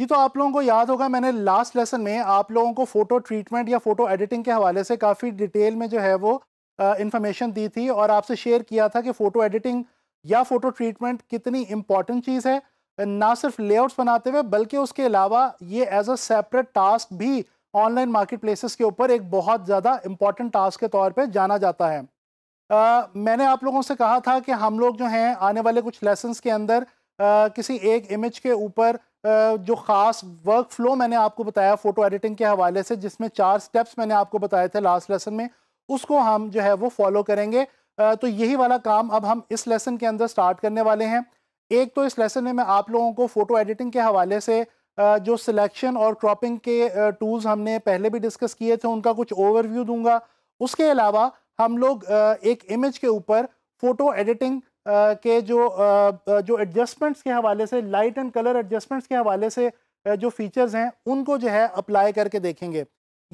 जी तो आप लोगों को याद होगा मैंने लास्ट लेसन में आप लोगों को फ़ोटो ट्रीटमेंट या फ़ोटो एडिटिंग के हवाले से काफ़ी डिटेल में जो है वो इन्फॉर्मेशन दी थी और आपसे शेयर किया था कि फ़ोटो एडिटिंग या फ़ोटो ट्रीटमेंट कितनी इम्पॉर्टेंट चीज़ है ना सिर्फ लेआउट्स बनाते हुए बल्कि उसके अलावा ये एज अ सेपरेट टास्क भी ऑनलाइन मार्केट प्लेसेस के ऊपर एक बहुत ज़्यादा इम्पॉर्टेंट टास्क के तौर पर जाना जाता है uh, मैंने आप लोगों से कहा था कि हम लोग जो हैं आने वाले कुछ लेसन्स के अंदर uh, किसी एक इमेज के ऊपर जो ख़ास वर्क फ्लो मैंने आपको बताया फ़ोटो एडिटिंग के हवाले से जिसमें चार स्टेप्स मैंने आपको बताए थे लास्ट लेसन में उसको हम जो है वो फॉलो करेंगे तो यही वाला काम अब हम इस लेसन के अंदर स्टार्ट करने वाले हैं एक तो इस लेसन में मैं आप लोगों को फ़ोटो एडिटिंग के हवाले से जो सिलेक्शन और क्रॉपिंग के टूल्स हमने पहले भी डिस्कस किए थे उनका कुछ ओवरव्यू दूंगा उसके अलावा हम लोग एक इमेज के ऊपर फ़ोटो एडिटिंग के जो जो एडजस्टमेंट्स के हवाले से लाइट एंड कलर एडजस्टमेंट्स के हवाले से जो फीचर्स हैं उनको जो है अप्लाई करके देखेंगे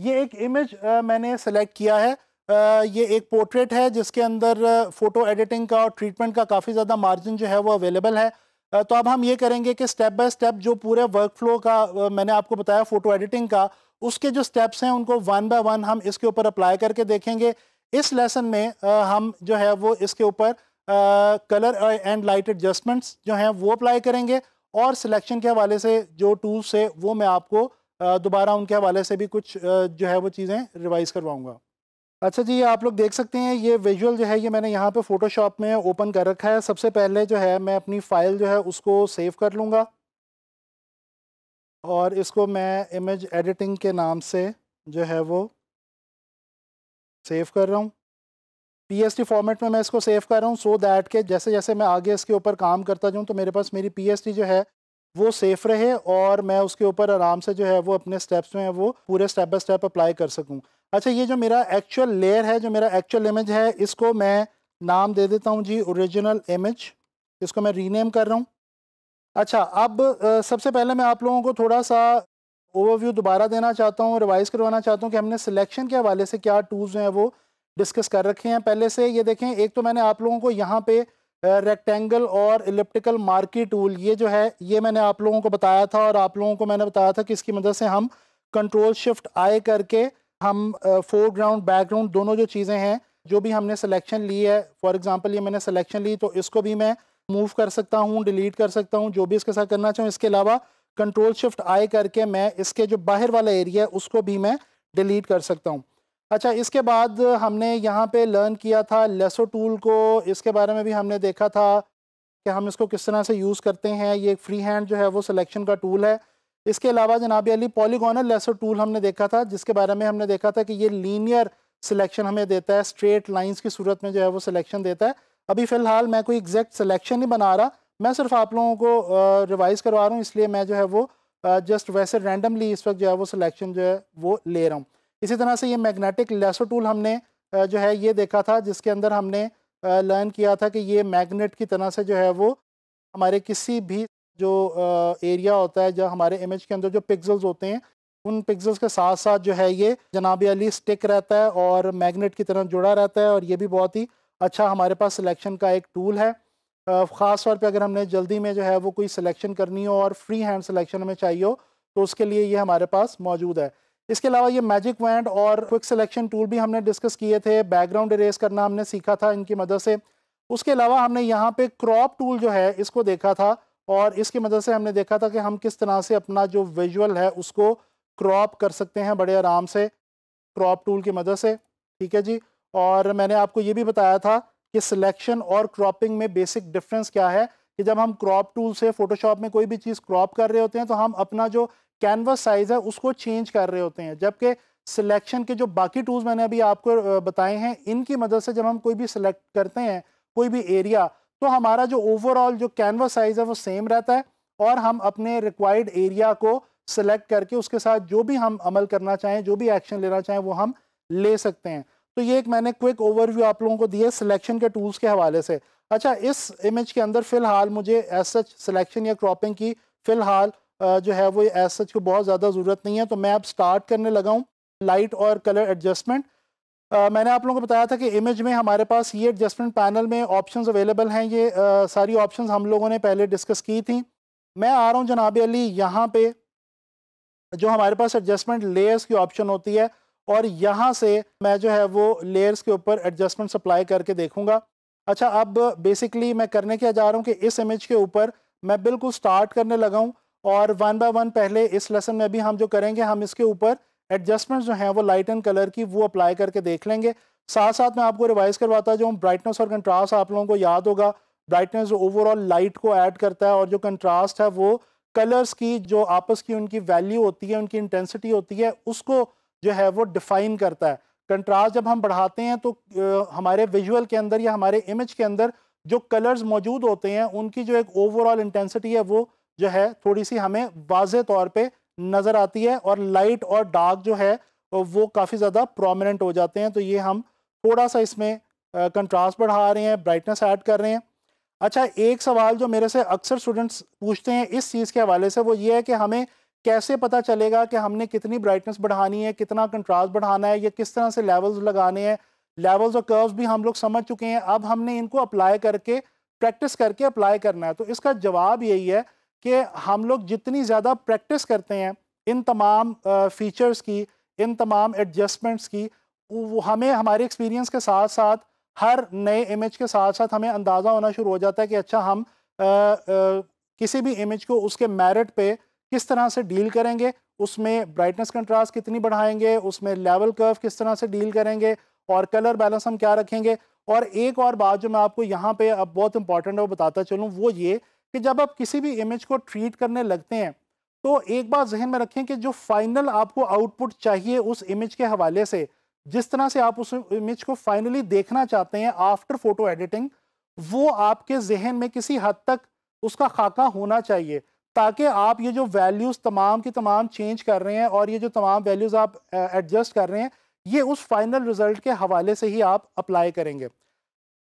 ये एक इमेज मैंने सेलेक्ट किया है ये एक पोर्ट्रेट है जिसके अंदर फ़ोटो एडिटिंग का और ट्रीटमेंट का काफ़ी ज़्यादा मार्जिन जो है वो अवेलेबल है तो अब हम ये करेंगे कि स्टेप बाय स्टेप जो पूरे वर्क फ्लो का मैंने आपको बताया फ़ोटो एडिटिंग का उसके जो स्टेप्स हैं उनको वन बाय वन हम इसके ऊपर अप्लाई करके देखेंगे इस लेसन में हम जो है वो इसके ऊपर कलर एंड लाइट एडजस्टमेंट्स जो हैं वो अप्लाई करेंगे और सिलेक्शन के हवाले से जो टूल्स है वो मैं आपको दोबारा उनके हवाले से भी कुछ जो है वो चीज़ें रिवाइज़ करवाऊँगा अच्छा जी आप लोग देख सकते हैं ये विजुअल जो है ये मैंने यहाँ पे फ़ोटोशॉप में ओपन कर रखा है सबसे पहले जो है मैं अपनी फ़ाइल जो है उसको सेव कर लूँगा और इसको मैं इमेज एडिटिंग के नाम से जो है वो सेव कर रहा हूँ टी फॉर्मेट में मैं इसको सेव कर रहा हूँ सो दैट के जैसे जैसे मैं आगे इसके ऊपर काम करता जाऊँ तो मेरे पास मेरी टी जो है वो सेफ रहे और मैं उसके ऊपर आराम से जो है वो अपने स्टेप्स में वो पूरे स्टेप बाय स्टेप अप्लाई कर सकूँ अच्छा ये जो मेरा एक्चुअल लेयर है जो मेरा एक्चुअल इमेज है इसको मैं नाम दे देता हूँ जी ओरिजिनल इमेज इसको मैं रीनेम कर रहा हूँ अच्छा अब सबसे पहले मैं आप लोगों को थोड़ा सा ओवरव्यू दोबारा देना चाहता हूँ रिवाइज़ करवाना चाहता हूँ कि हमने सिलेक्शन के हवाले से क्या टूल्स हैं वो डिस्कस कर रखे हैं पहले से ये देखें एक तो मैंने आप लोगों को यहाँ पे रेक्टेंगल और इलिप्टिकल मार्की टूल ये जो है ये मैंने आप लोगों को बताया था और आप लोगों को मैंने बताया था कि इसकी मदद से हम कंट्रोल शिफ्ट आए करके हम फोरग्राउंड बैकग्राउंड दोनों जो चीज़ें हैं जो भी हमने सिलेक्शन ली है फॉर एग्जांपल ये मैंने सिलेक्शन ली तो इसको भी मैं मूव कर सकता हूँ डिलीट कर सकता हूँ जो भी इसके साथ करना चाहूँ इसके अलावा कंट्रोल शिफ्ट आए करके मैं इसके जो बाहर वाला एरिया है उसको भी मैं डिलीट कर सकता हूँ अच्छा इसके बाद हमने यहाँ पे लर्न किया था लेसो टूल को इसके बारे में भी हमने देखा था कि हम इसको किस तरह से यूज़ करते हैं ये फ्री हैंड जो है वो सिलेक्शन का टूल है इसके अलावा जनाब अली पॉलीगोनल लेसो टूल हमने देखा था जिसके बारे में हमने देखा था कि ये लीनियर सिलेक्शन हमें देता है स्ट्रेट लाइन्स की सूरत में जो है वो सिलेक्शन देता है अभी फ़िलहाल मैं कोई एग्जैक्ट सिलेक्शन नहीं बना रहा मैं सिर्फ आप लोगों को रिवाइज़ करवा रहा हूँ इसलिए मैं जो है वो जस्ट वैसे रैंडमली इस वक्त जो है वो सिलेक्शन जो है वो ले रहा हूँ इसी तरह से ये मैग्नेटिक लेसो टूल हमने जो है ये देखा था जिसके अंदर हमने लर्न किया था कि ये मैग्नेट की तरह से जो है वो हमारे किसी भी जो एरिया होता है जो हमारे इमेज के अंदर जो पिक्सल्स होते हैं उन पिक्सल्स के साथ साथ जो है ये जनाब अली स्टिक रहता है और मैग्नेट की तरह जुड़ा रहता है और ये भी बहुत ही अच्छा हमारे पास सिलेक्शन का एक टूल है ख़ास तौर पे अगर हमने जल्दी में जो है वो कोई सिलेक्शन करनी हो और फ्री हैंड सिलेक्शन हमें चाहिए हो तो उसके लिए ये हमारे पास मौजूद है इसके अलावा ये मैजिक वैंड और क्विक सिलेक्शन टूल भी हमने डिस्कस किए थे बैकग्राउंड इरेज करना हमने सीखा था इनकी मदद से उसके अलावा हमने यहाँ पे क्रॉप टूल जो है इसको देखा था और इसकी मदद से हमने देखा था कि हम किस तरह से अपना जो विजुअल है उसको क्रॉप कर सकते हैं बड़े आराम से क्रॉप टूल की मदद से ठीक है जी और मैंने आपको ये भी बताया था कि सिलेक्शन और क्रॉपिंग में बेसिक डिफरेंस क्या है कि जब हम क्रॉप टूल से फोटोशॉप में कोई भी चीज़ क्रॉप कर रहे होते हैं तो हम अपना जो कैनवस साइज़ है उसको चेंज कर रहे होते हैं जबकि सिलेक्शन के जो बाकी टूल्स मैंने अभी आपको बताए हैं इनकी मदद से जब हम कोई भी सिलेक्ट करते हैं कोई भी एरिया तो हमारा जो ओवरऑल जो कैनवस साइज़ है वो सेम रहता है और हम अपने रिक्वायर्ड एरिया को सिलेक्ट करके उसके साथ जो भी हम अमल करना चाहें जो भी एक्शन लेना चाहें वो हम ले सकते हैं तो ये एक मैंने क्विक ओवरव्यू आप लोगों को दिया सिलेक्शन के टूल्स के हवाले से अच्छा इस इमेज के अंदर फ़िलहाल मुझे एज सच सिलेक्शन या क्रॉपिंग की फ़िलहाल जो है वो एज सच को बहुत ज़्यादा ज़रूरत नहीं है तो मैं अब स्टार्ट करने लगा हूँ लाइट और कलर एडजस्टमेंट मैंने आप लोगों को बताया था कि इमेज में हमारे पास ये एडजस्टमेंट पैनल में ऑप्शंस अवेलेबल हैं ये आ, सारी ऑप्शंस हम लोगों ने पहले डिस्कस की थी मैं आ रहा हूँ जनाब अली यहाँ पे जो हमारे पास एडजस्टमेंट लेयर्स की ऑप्शन होती है और यहाँ से मैं जो है वो लेयर्स के ऊपर एडजस्टमेंट सप्लाई करके देखूँगा अच्छा अब बेसिकली मैं करने क्या जा रहा हूँ कि इस इमेज के ऊपर मैं बिल्कुल स्टार्ट करने लगाऊँ और वन बाय वन पहले इस लेसन में अभी हम जो करेंगे हम इसके ऊपर एडजस्टमेंट जो हैं वो लाइट एंड कलर की वो अप्लाई करके देख लेंगे साथ साथ मैं आपको रिवाइज करवाता जो ब्राइटनेस और कंट्रास्ट आप लोगों को याद होगा ब्राइटनेस जो ओवरऑल लाइट को ऐड करता है और जो कंट्रास्ट है वो कलर्स की जो आपस की उनकी वैल्यू होती है उनकी इंटेंसिटी होती है उसको जो है वो डिफाइन करता है कंट्रास्ट जब हम बढ़ाते हैं तो हमारे विजुअल के अंदर या हमारे इमेज के अंदर जो कलर्स मौजूद होते हैं उनकी जो एक ओवरऑल इंटेंसिटी है वो जो है थोड़ी सी हमें वाज तौर पर नज़र आती है और लाइट और डार्क जो है वो काफ़ी ज़्यादा प्रोमिनेंट हो जाते हैं तो ये हम थोड़ा सा इसमें कंट्रास्ट बढ़ा रहे हैं ब्राइटनेस ऐड कर रहे हैं अच्छा एक सवाल जो मेरे से अक्सर स्टूडेंट्स पूछते हैं इस चीज़ के हवाले से वो ये है कि हमें कैसे पता चलेगा कि हमने कितनी ब्राइटनेस बढ़ानी है कितना कंट्रास्ट बढ़ाना है या किस तरह से लेवल्स लगाने हैं लेवल्स और कर्व्स भी हम लोग समझ चुके हैं अब हमने इनको अप्लाई करके प्रैक्टिस करके अप्लाई करना है तो इसका जवाब यही है कि हम लोग जितनी ज़्यादा प्रैक्टिस करते हैं इन तमाम फीचर्स की इन तमाम एडजस्टमेंट्स की वो हमें हमारे एक्सपीरियंस के साथ साथ हर नए इमेज के साथ साथ हमें अंदाज़ा होना शुरू हो जाता है कि अच्छा हम आ, आ, किसी भी इमेज को उसके मेरिट पे किस तरह से डील करेंगे उसमें ब्राइटनेस कंट्रास्ट कितनी बढ़ाएंगे उसमें लेवल कर्व किस तरह से डील करेंगे और कलर बैलेंस हम क्या रखेंगे और एक और बात जो मैं आपको यहाँ पे अब बहुत इंपॉर्टेंट है वो बताता चलूँ वो ये कि जब आप किसी भी इमेज को ट्रीट करने लगते हैं तो एक बात जहन में रखें कि जो फाइनल आपको आउटपुट चाहिए उस इमेज के हवाले से जिस तरह से आप उस इमेज को फाइनली देखना चाहते हैं आफ्टर फोटो एडिटिंग वो आपके जहन में किसी हद तक उसका खाका होना चाहिए ताकि आप ये जो वैल्यूज़ तमाम की तमाम चेंज कर रहे हैं और ये जो तमाम वैल्यूज़ आप एडजस्ट कर रहे हैं ये उस फाइनल रिज़ल्ट के हवाले से ही आप अप्लाई करेंगे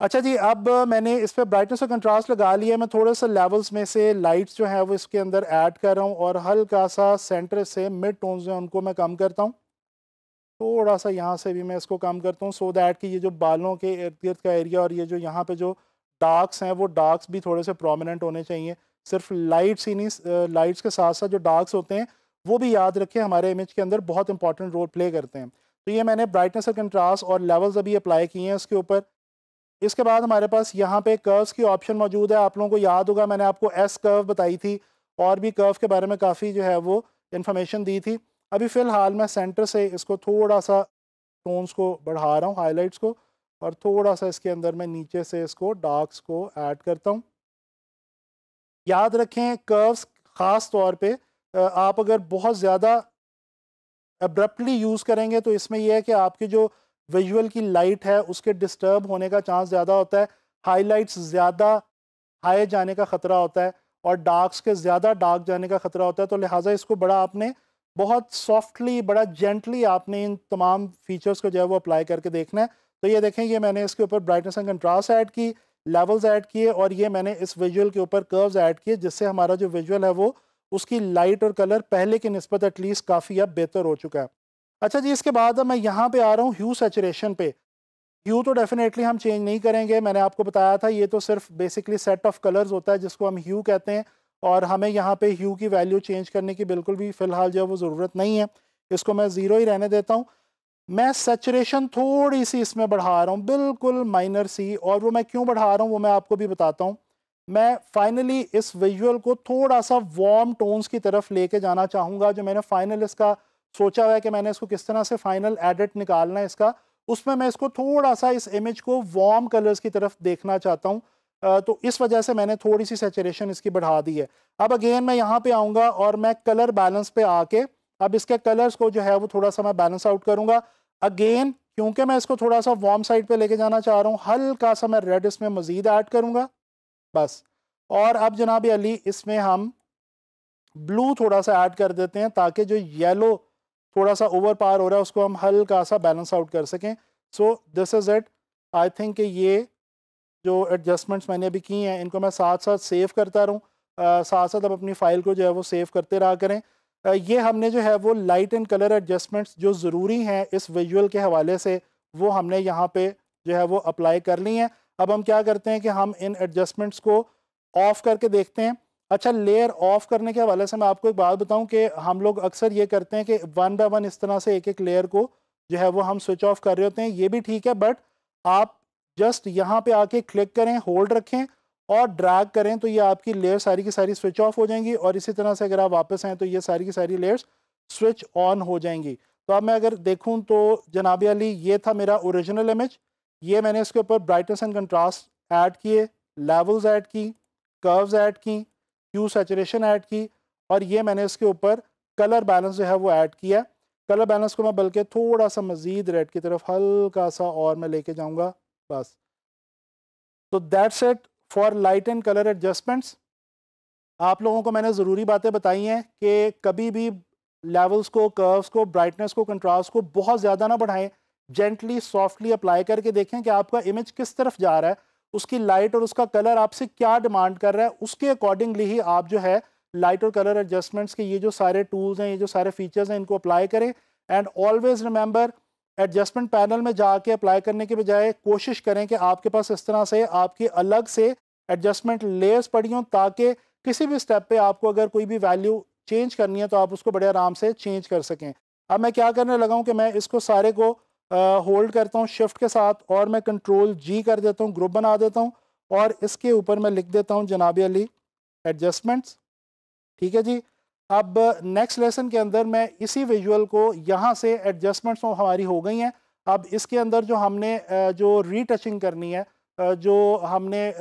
अच्छा जी अब मैंने इस पर ब्राइटनेस और कंट्रास्ट लगा लिया मैं थोड़ा सा लेवल्स में से लाइट्स जो है वो इसके अंदर ऐड कर रहा हूँ और हल्का सा सेंटर से मिड टोन जो है उनको मैं कम करता हूँ थोड़ा सा यहाँ से भी मैं इसको कम करता हूँ सो दैट कि ये जो बालों के इर्द गिर्द का एरिया और ये जो यहाँ पे जो डार्क्स हैं वो डार्क्स भी थोड़े से प्रोमिनेंट होने चाहिए सिर्फ लाइट्स ही नहीं लाइट्स के साथ साथ जो डार्क्स होते हैं वो भी याद रखें हमारे इमेज के अंदर बहुत इंपॉर्टेंट रोल प्ले करते हैं तो ये मैंने ब्राइटनेस और कंट्रास्ट और लेवल्स अभी अप्लाई किए हैं इसके ऊपर इसके बाद हमारे पास यहाँ पे कर्व्स की ऑप्शन मौजूद है आप लोगों को याद होगा मैंने आपको एस कर्व बताई थी और भी कर्व के बारे में काफ़ी जो है वो इन्फॉर्मेशन दी थी अभी फ़िलहाल मैं सेंटर से इसको थोड़ा सा टोन्स को बढ़ा रहा हूँ हाईलाइट्स को और थोड़ा सा इसके अंदर मैं नीचे से इसको डार्क्स को ऐड करता हूँ याद रखें कर्व्स ख़ास तौर पर आप अगर बहुत ज़्यादा एब्रप्टली यूज़ करेंगे तो इसमें यह है कि आपके जो विजुअल की लाइट है उसके डिस्टर्ब होने का चांस ज़्यादा होता है हाइलाइट्स ज़्यादा हाई जाने का ख़तरा होता है और डार्क्स के ज़्यादा डार्क जाने का ख़तरा होता है तो लिहाजा इसको बड़ा आपने बहुत सॉफ्टली बड़ा जेंटली आपने इन तमाम फीचर्स को जो है वो अप्लाई करके देखना है तो ये देखें ये मैंने इसके ऊपर ब्राइटनेस एंड कंट्रास्ट ऐड की लेवल्स ऐड किए और ये मैंने इस विजुअल के ऊपर कर्व्स ऐड किए जिससे हमारा जो विजुअल है वो उसकी लाइट और कलर पहले की नस्बत एटलीस्ट काफ़ी अब बेहतर हो चुका है अच्छा जी इसके बाद मैं यहाँ पे आ रहा हूँ ह्यू सेचुरेशन पे ह्यू तो डेफिनेटली हम चेंज नहीं करेंगे मैंने आपको बताया था ये तो सिर्फ बेसिकली सेट ऑफ कलर्स होता है जिसको हम ह्यू कहते हैं और हमें यहाँ पे ह्यू की वैल्यू चेंज करने की बिल्कुल भी फ़िलहाल जो है वो ज़रूरत नहीं है इसको मैं ज़ीरो ही रहने देता हूँ मैं सेचुरेशन थोड़ी सी इसमें बढ़ा रहा हूँ बिल्कुल माइनर सी और वो मैं क्यों बढ़ा रहा हूँ वो मैं आपको भी बताता हूँ मैं फाइनली इस विजुअल को थोड़ा सा वार्म टोन्स की तरफ लेके जाना चाहूँगा जो मैंने फाइनल इसका सोचा हुआ है कि मैंने इसको किस तरह से फाइनल एडिट निकालना है इसका उसमें मैं इसको थोड़ा सा इस इमेज को वार्म कलर्स की तरफ देखना चाहता हूँ तो इस वजह से मैंने थोड़ी सी सेचुरेशन इसकी बढ़ा दी है अब अगेन मैं यहाँ पे आऊँगा और मैं कलर बैलेंस पे आके अब इसके कलर्स को जो है वो थोड़ा सा मैं बैलेंस आउट करूँगा अगेन क्योंकि मैं इसको थोड़ा सा वार्म साइड पे लेके जाना चाह रहा हूँ हल्का सा मैं रेड इसमें मज़ीद ऐड करूँगा बस और अब जनाब अली इसमें हम ब्लू थोड़ा सा ऐड कर देते हैं ताकि जो येलो थोड़ा सा ओवर पावर हो रहा है उसको हम हल्का सा बैलेंस आउट कर सकें so this is it I think ये जो एडजस्टमेंट्स मैंने अभी की हैं इनको मैं साथ साथ सेव करता रहूँ साथ साथ अब अपनी फ़ाइल को जो है वो सेव करते रहा करें आ, ये हमने जो है वो लाइट एंड कलर एडजस्टमेंट्स जो ज़रूरी हैं इस विजुअल के हवाले से वो हमने यहाँ पे जो है वो अप्लाई कर ली हैं अब हम क्या करते हैं कि हम इन एडजस्टमेंट्स को ऑफ़ करके देखते हैं अच्छा लेयर ऑफ करने के हवाले से मैं आपको एक बात बताऊं कि हम लोग अक्सर ये करते हैं कि वन बाय वन इस तरह से एक एक लेयर को जो है वो हम स्विच ऑफ कर रहे होते हैं ये भी ठीक है बट आप जस्ट यहाँ पे आके क्लिक करें होल्ड रखें और ड्रैग करें तो ये आपकी लेयर सारी की सारी स्विच ऑफ हो जाएंगी और इसी तरह से अगर आप वापस आएँ तो ये सारी की सारी लेयर्स स्विच ऑन हो जाएंगी तो अब मैं अगर देखूँ तो जनाब अली ये था मेरा ओरिजिनल इमेज ये मैंने इसके ऊपर ब्राइटनेस एंड कंट्रास्ट ऐड किए लेवल्स ऐड की कर्व्स ऐड की ह्यू सेचुरेशन ऐड की और ये मैंने इसके ऊपर कलर बैलेंस जो है वो ऐड किया कलर बैलेंस को मैं बल्कि थोड़ा सा मज़ीद रेड की तरफ हल्का सा और मैं लेके जाऊंगा बस तो that's it for light and colour adjustments आप लोगों को मैंने ज़रूरी बातें बताई हैं कि कभी भी लेवल्स को कर्व्स को ब्राइटनेस को कंट्रास्ट को बहुत ज़्यादा ना बढ़ाएं जेंटली सॉफ्टली अप्लाई करके देखें कि आपका इमेज किस तरफ जा रहा है उसकी लाइट और उसका कलर आपसे क्या डिमांड कर रहा है उसके अकॉर्डिंगली ही आप जो है लाइट और कलर एडजस्टमेंट्स के ये जो सारे टूल्स हैं ये जो सारे फीचर्स हैं इनको अप्लाई करें and always remember adjustment panel में जाके अप्लाई करने के बजाय कोशिश करें कि आपके पास इस तरह से आपकी अलग से एडजस्टमेंट लेयर्स पड़ी हों ताकि किसी भी स्टेप पे आपको अगर कोई भी वैल्यू चेंज करनी है तो आप उसको बड़े आराम से चेंज कर सकें अब मैं क्या करने लगा हूँ कि मैं इसको सारे को होल्ड करता हूँ शिफ्ट के साथ और मैं कंट्रोल जी कर देता हूँ ग्रुप बना देता हूँ और इसके ऊपर मैं लिख देता हूँ जनाब अली एडजस्टमेंट्स ठीक है जी अब नेक्स्ट लेसन के अंदर मैं इसी विजुअल को यहाँ से एडजस्टमेंट्स तो हमारी हो गई हैं अब इसके अंदर जो हमने जो रीटचिंग करनी है जो हमने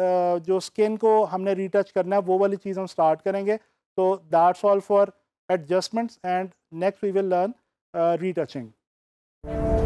जो स्किन को हमने रीटच करना है वो वाली चीज़ हम स्टार्ट करेंगे तो that's all for adjustments and next we will learn retouching